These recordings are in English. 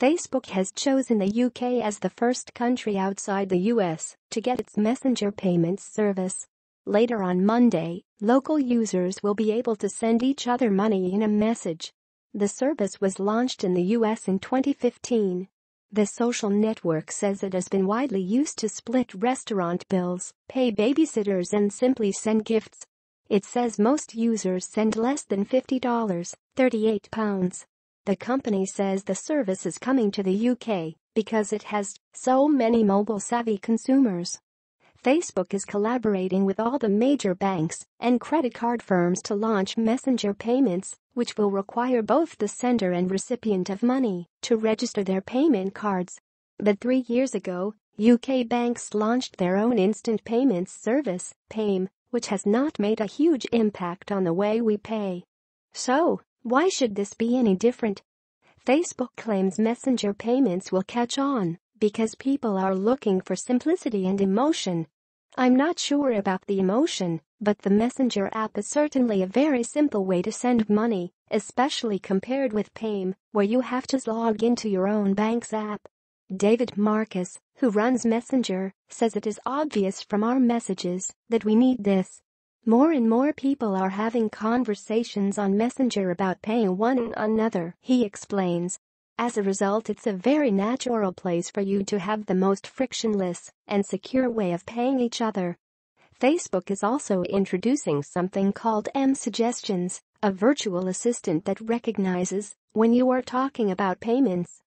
Facebook has chosen the UK as the first country outside the US to get its messenger payments service. Later on Monday, local users will be able to send each other money in a message. The service was launched in the US in 2015. The social network says it has been widely used to split restaurant bills, pay babysitters and simply send gifts. It says most users send less than $50, 38 pounds, the company says the service is coming to the UK because it has so many mobile-savvy consumers. Facebook is collaborating with all the major banks and credit card firms to launch messenger payments, which will require both the sender and recipient of money to register their payment cards. But three years ago, UK banks launched their own instant payments service, PAME, which has not made a huge impact on the way we pay. So, why should this be any different? Facebook claims messenger payments will catch on because people are looking for simplicity and emotion. I'm not sure about the emotion, but the messenger app is certainly a very simple way to send money, especially compared with Pame, where you have to log into your own bank's app. David Marcus, who runs Messenger, says it is obvious from our messages that we need this. More and more people are having conversations on Messenger about paying one another, he explains. As a result it's a very natural place for you to have the most frictionless and secure way of paying each other. Facebook is also introducing something called M-Suggestions, a virtual assistant that recognizes when you are talking about payments.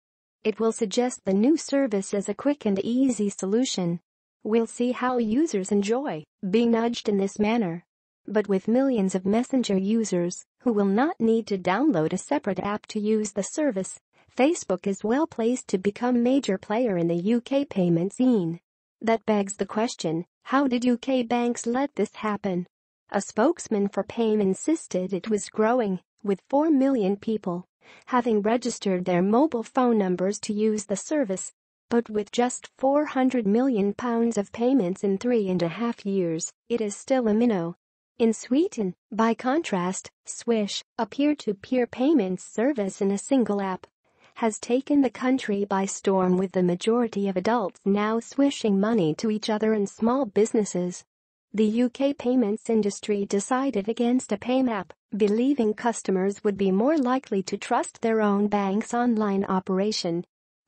It will suggest the new service as a quick and easy solution. We'll see how users enjoy being nudged in this manner. But with millions of Messenger users who will not need to download a separate app to use the service, Facebook is well placed to become major player in the UK payment scene. That begs the question, how did UK banks let this happen? A spokesman for PAME insisted it was growing, with 4 million people having registered their mobile phone numbers to use the service, but with just 400 million pounds of payments in three and a half years, it is still a minnow in Sweden. By contrast, Swish, a peer-to-peer payments service in a single app, has taken the country by storm with the majority of adults now swishing money to each other and small businesses. The UK payments industry decided against a PayMap, believing customers would be more likely to trust their own bank's online operation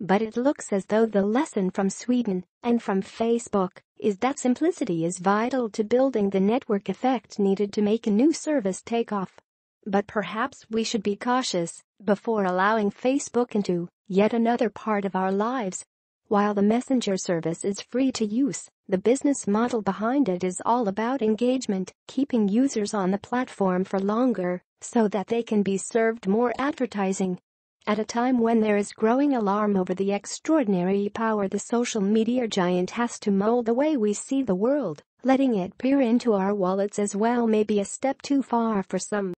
but it looks as though the lesson from Sweden and from Facebook is that simplicity is vital to building the network effect needed to make a new service take off. But perhaps we should be cautious before allowing Facebook into yet another part of our lives. While the messenger service is free to use, the business model behind it is all about engagement, keeping users on the platform for longer so that they can be served more advertising at a time when there is growing alarm over the extraordinary power the social media giant has to mold the way we see the world, letting it peer into our wallets as well may be a step too far for some.